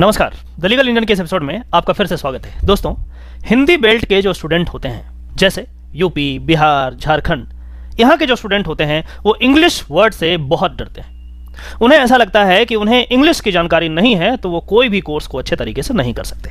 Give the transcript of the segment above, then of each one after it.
नमस्कार the legal Indian के इस एपिसोड में आपका फिर से स्वागत है दोस्तों हिंदी बेल्ट के जो स्टूडेंट होते हैं जैसे यूपी बिहार झारखंड यहाँ के जो स्टूडेंट होते हैं वो इंग्लिश वर्ड से बहुत डरते हैं उन्हें ऐसा लगता है कि उन्हें इंग्लिश की जानकारी नहीं है तो वो कोई भी कोर्स को अच्छे तरीके से नहीं कर सकते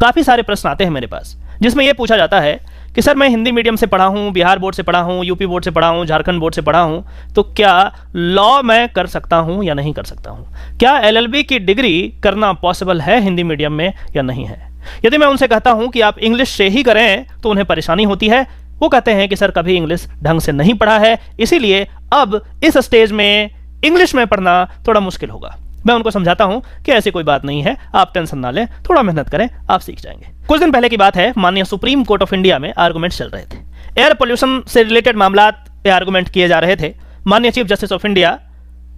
काफ़ी सारे प्रश्न आते हैं मेरे पास जिसमें यह पूछा जाता है कि सर मैं हिंदी मीडियम से पढ़ा हूँ बिहार बोर्ड से पढ़ा हूँ यूपी बोर्ड से पढ़ा हूँ झारखंड बोर्ड से पढ़ा हूँ तो क्या लॉ मैं कर सकता हूँ या नहीं कर सकता हूँ क्या एल की डिग्री करना पॉसिबल है हिंदी मीडियम में या नहीं है यदि मैं उनसे कहता हूँ कि आप इंग्लिश से ही करें तो उन्हें परेशानी होती है वो कहते हैं कि सर कभी इंग्लिश ढंग से नहीं पढ़ा है इसीलिए अब इस स्टेज में इंग्लिश में पढ़ना थोड़ा मुश्किल होगा मैं उनको समझाता हूं कि ऐसी कोई बात नहीं है आप टेंशन ना लें थोड़ा मेहनत करें आप सीख जाएंगे कुछ दिन पहले की बात है माननीय सुप्रीम कोर्ट ऑफ इंडिया में आर्गूमेंट चल रहे थे एयर पोल्यूशन से रिलेटेड मामला पे आर्गूमेंट किए जा रहे थे माननीय Chief Justice of India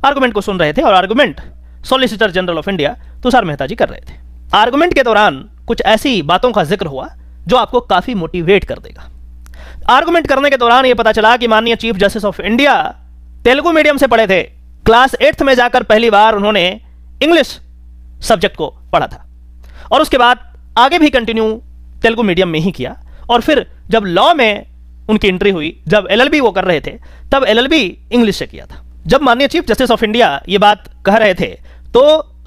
argument को सुन रहे थे और argument Solicitor General of India Tushar Mehta ji कर रहे थे आर्गूमेंट के दौरान कुछ ऐसी बातों का जिक्र हुआ जो आपको काफी मोटिवेट कर देगा आर्गूमेंट करने के दौरान यह पता चला कि माननीय Chief Justice of India Telugu medium से पढ़े थे क्लास एट्थ में जाकर पहली बार उन्होंने इंग्लिश सब्जेक्ट को पढ़ा था और उसके बाद आगे भी कंटिन्यू तेलुगु मीडियम में ही किया और फिर जब लॉ में उनकी एंट्री हुई जब एलएलबी वो कर रहे थे तब एलएलबी इंग्लिश से किया था जब माननीय चीफ जस्टिस ऑफ इंडिया ये बात कह रहे थे तो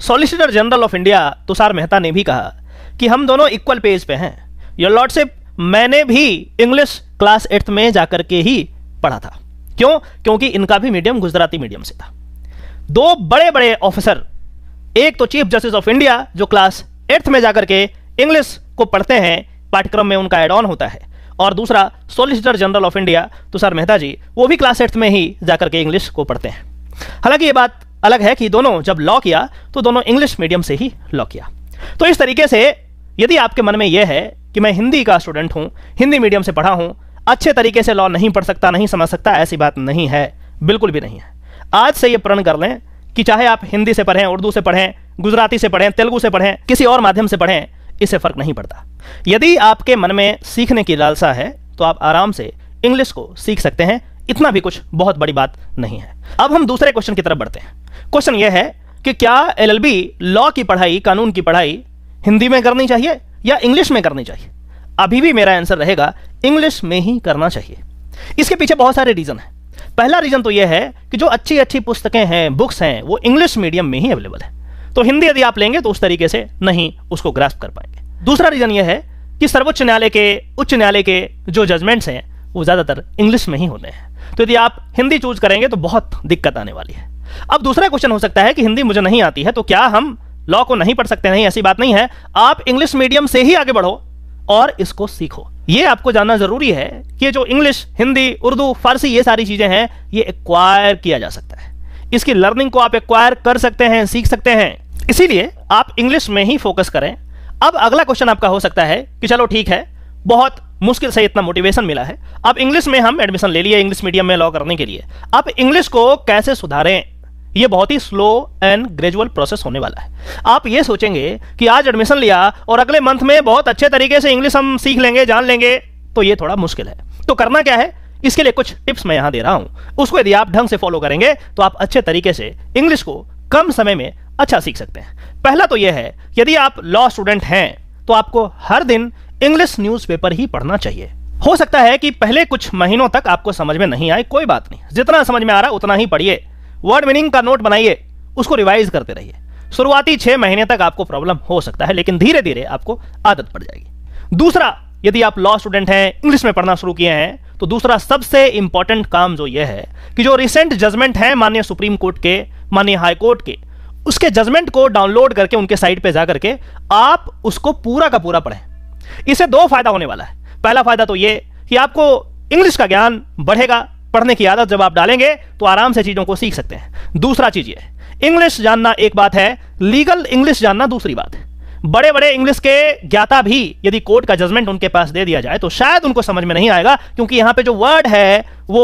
Solicitor General of India Tushar Mehta ने भी कहा कि हम दोनों इक्वल पेज पे हैं योर लॉर्डशिप मैंने भी इंग्लिश क्लास एट्थ में जाकर के ही पढ़ा था क्यों क्योंकि इनका भी मीडियम गुजराती मीडियम से था दो बड़े बड़े ऑफिसर एक तो चीफ जस्टिस ऑफ इंडिया जो क्लास एट्थ में जाकर के इंग्लिश को पढ़ते हैं पाठ्यक्रम में उनका एड ऑन होता है और दूसरा Solicitor General of India Tushar Mehta ji वो भी क्लास एट्थ में ही जाकर के इंग्लिश को पढ़ते हैं हालांकि ये बात अलग है कि दोनों जब लॉ किया तो दोनों इंग्लिश मीडियम से ही लॉ किया तो इस तरीके से यदि आपके मन में यह है कि मैं हिंदी का स्टूडेंट हूं हिंदी मीडियम से पढ़ा हूं अच्छे तरीके से लॉ नहीं पढ़ सकता नहीं समझ सकता ऐसी बात नहीं है बिल्कुल भी नहीं है आज से ये प्रण कर लें कि चाहे आप हिंदी से पढ़ें उर्दू से पढ़ें गुजराती से पढ़ें तेलुगु से पढ़ें किसी और माध्यम से पढ़ें इससे फर्क नहीं पड़ता यदि आपके मन में सीखने की लालसा है तो आप आराम से इंग्लिश को सीख सकते हैं इतना भी कुछ बहुत बड़ी बात नहीं है अब हम दूसरे क्वेश्चन की तरफ बढ़ते हैं क्वेश्चन यह है कि क्या एल लॉ की पढ़ाई कानून की पढ़ाई हिंदी में करनी चाहिए या इंग्लिश में करनी चाहिए अभी भी मेरा आंसर रहेगा इंग्लिश में ही करना चाहिए इसके पीछे बहुत सारे रीजन हैं पहला रीजन तो यह है कि जो अच्छी अच्छी पुस्तकें हैं बुक्स हैं वो इंग्लिश मीडियम में ही अवेलेबल है तो हिंदी यदि आप लेंगे तो उस तरीके से नहीं उसको ग्रास्प कर पाएंगे दूसरा रीजन यह है कि सर्वोच्च न्यायालय के उच्च न्यायालय के जो जजमेंट्स हैं वो ज़्यादातर इंग्लिश में ही होते हैं तो यदि आप हिंदी चूज करेंगे तो बहुत दिक्कत आने वाली है अब दूसरा क्वेश्चन हो सकता है कि हिंदी मुझे नहीं आती है तो क्या हम लॉ को नहीं पढ़ सकते नहीं ऐसी बात नहीं है आप इंग्लिश मीडियम से ही आगे बढ़ो और इसको सीखो ये आपको जानना जरूरी है कि जो इंग्लिश हिंदी उर्दू फारसी ये सारी चीजें हैं ये एक्वायर किया जा सकता है इसकी लर्निंग को आप एक्वायर कर सकते हैं सीख सकते हैं इसीलिए आप इंग्लिश में ही फोकस करें अब अगला क्वेश्चन आपका हो सकता है कि चलो ठीक है बहुत मुश्किल से इतना मोटिवेशन मिला है अब इंग्लिश में हम एडमिशन ले लिए इंग्लिश मीडियम में लॉ करने के लिए अब इंग्लिश को कैसे सुधारें ये बहुत ही स्लो एंड ग्रेजुअल प्रोसेस होने वाला है आप ये सोचेंगे कि आज एडमिशन लिया और अगले मंथ में बहुत अच्छे तरीके से इंग्लिश हम सीख लेंगे जान लेंगे तो ये थोड़ा मुश्किल है तो करना क्या है इसके लिए कुछ टिप्स मैं यहां दे रहा हूं उसको यदि आप ढंग से फॉलो करेंगे तो आप अच्छे तरीके से इंग्लिश को कम समय में अच्छा सीख सकते हैं पहला तो यह है यदि आप लॉ स्टूडेंट हैं तो आपको हर दिन इंग्लिश न्यूज़पेपर ही पढ़ना चाहिए हो सकता है कि पहले कुछ महीनों तक आपको समझ में नहीं आए कोई बात नहीं जितना समझ में आ रहा उतना ही पढ़िए वर्ड मीनिंग का नोट बनाइए उसको रिवाइज करते रहिए शुरुआती छह महीने तक आपको प्रॉब्लम हो सकता है लेकिन धीरे धीरे आपको आदत पड़ जाएगी दूसरा यदि आप लॉ स्टूडेंट हैं इंग्लिश में पढ़ना शुरू किए हैं तो दूसरा सबसे इंपॉर्टेंट काम जो यह है कि जो रिसेंट जजमेंट है माननीय सुप्रीम कोर्ट के माननीय हाई कोर्ट के उसके जजमेंट को डाउनलोड करके उनके साइट पे जा करके आप उसको पूरा का पूरा पढ़ें इससे दो फायदा होने वाला है पहला फायदा तो यह कि आपको इंग्लिश का ज्ञान बढ़ेगा पढ़ने की आदत जब आप डालेंगे तो आराम से चीज़ों को सीख सकते हैं दूसरा चीज़ ये इंग्लिश जानना एक बात है लीगल इंग्लिश जानना दूसरी बात है बड़े बड़े इंग्लिश के ज्ञाता भी यदि कोर्ट का जजमेंट उनके पास दे दिया जाए तो शायद उनको समझ में नहीं आएगा क्योंकि यहां पे जो वर्ड है वो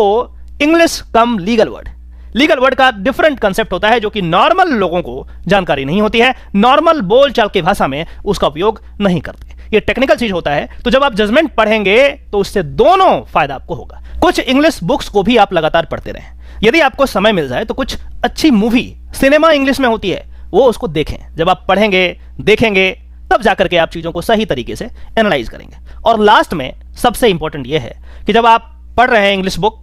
English cum legal word legal word का डिफरेंट कंसेप्ट होता है जो कि नॉर्मल लोगों को जानकारी नहीं होती है नॉर्मल बोलचाल की भाषा में उसका उपयोग नहीं करते ये टेक्निकल चीज होता है तो जब आप जजमेंट पढ़ेंगे तो उससे दोनों फायदा आपको होगा कुछ इंग्लिश बुक्स को भी आप लगातार पढ़ते रहें यदि आपको समय मिल जाए तो कुछ अच्छी मूवी सिनेमा इंग्लिश में होती है वो उसको देखें जब आप पढ़ेंगे देखेंगे तब जाकर के आप चीज़ों को सही तरीके से एनालाइज करेंगे और लास्ट में सबसे इंपॉर्टेंट यह है कि जब आप पढ़ रहे हैं इंग्लिश बुक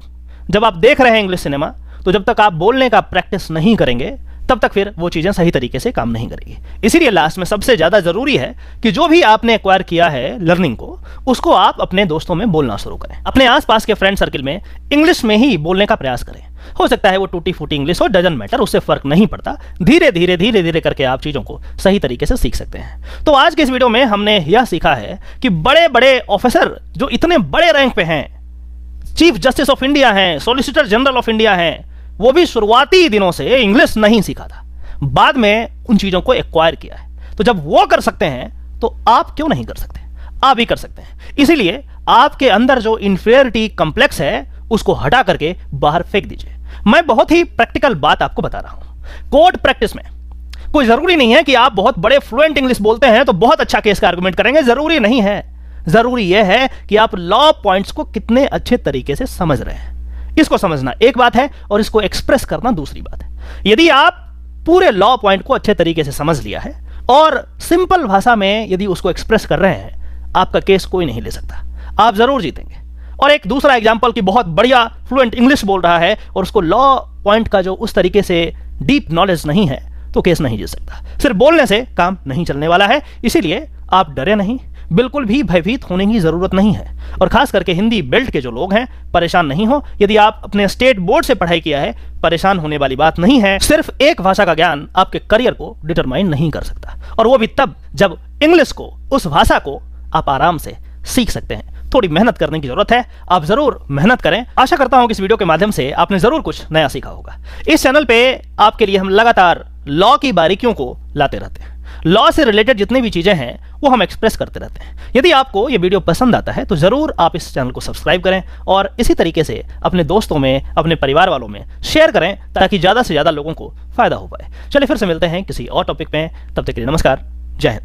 जब आप देख रहे हैं इंग्लिश सिनेमा तो जब तक आप बोलने का प्रैक्टिस नहीं करेंगे तब तक फिर वो चीज़ें सही तरीके से काम नहीं करेगी इसीलिए लास्ट में सबसे ज़्यादा ज़रूरी है कि जो भी आपने एक्वायर किया है लर्निंग को उसको आप अपने दोस्तों में बोलना शुरू करें अपने आसपास के फ्रेंड सर्किल में इंग्लिश में ही बोलने का प्रयास करें हो सकता है वो टूटी फूटी इंग्लिश हो डजन मैटर उससे फर्क नहीं पड़ता धीरे धीरे धीरे धीरे करके आप चीज़ों को सही तरीके से सीख सकते हैं तो आज के इस वीडियो में हमने यह सीखा है कि बड़े बड़े ऑफिसर जो इतने बड़े रैंक पे हैं चीफ जस्टिस ऑफ इंडिया हैं सॉलिसिटर जनरल ऑफ इंडिया हैं वो भी शुरुआती दिनों से इंग्लिश नहीं सीखा था बाद में उन चीज़ों को एक्वायर किया है तो जब वो कर सकते हैं तो आप क्यों नहीं कर सकते आप भी कर सकते हैं इसीलिए आपके अंदर जो इन्फेरिटी कॉम्प्लेक्स है उसको हटा करके बाहर फेंक दीजिए मैं बहुत ही प्रैक्टिकल बात आपको बता रहा हूं कोर्ट प्रैक्टिस में कोई जरूरी नहीं है कि आप बहुत बड़े फ्लुएंट इंग्लिश बोलते हैं तो बहुत अच्छा केस का आर्गूमेंट करेंगे जरूरी नहीं है जरूरी यह है कि आप लॉ पॉइंट्स को कितने अच्छे तरीके से समझ रहे हैं इसको समझना एक बात है और इसको एक्सप्रेस करना दूसरी बात है यदि आप पूरे लॉ पॉइंट को अच्छे तरीके से समझ लिया है और सिंपल भाषा में यदि उसको एक्सप्रेस कर रहे हैं आपका केस कोई नहीं ले सकता आप जरूर जीतेंगे और एक दूसरा एग्जाम्पल की बहुत बढ़िया फ्लुएंट इंग्लिश बोल रहा है और उसको लॉ पॉइंट का जो उस तरीके से डीप नॉलेज नहीं है तो केस नहीं जीत सकता सिर्फ बोलने से काम नहीं चलने वाला है इसीलिए आप डरे नहीं बिल्कुल भी भयभीत होने की ज़रूरत नहीं है और ख़ास करके हिंदी बेल्ट के जो लोग हैं परेशान नहीं हो यदि आप अपने स्टेट बोर्ड से पढ़ाई किया है परेशान होने वाली बात नहीं है सिर्फ एक भाषा का ज्ञान आपके करियर को डिटरमाइन नहीं कर सकता और वो भी तब जब इंग्लिश को उस भाषा को आप आराम से सीख सकते हैं थोड़ी मेहनत करने की जरूरत है आप जरूर मेहनत करें आशा करता हूं कि इस वीडियो के माध्यम से आपने जरूर कुछ नया सीखा होगा इस चैनल पे आपके लिए हम लगातार लॉ की बारीकियों को लाते रहते हैं लॉ से रिलेटेड जितनी भी चीज़ें हैं वो हम एक्सप्रेस करते रहते हैं यदि आपको ये वीडियो पसंद आता है तो ज़रूर आप इस चैनल को सब्सक्राइब करें और इसी तरीके से अपने दोस्तों में अपने परिवार वालों में शेयर करें ताकि ज़्यादा से ज़्यादा लोगों को फायदा हो पाए चलिए फिर से मिलते हैं किसी और टॉपिक में तब तक के लिए नमस्कार जय हिंद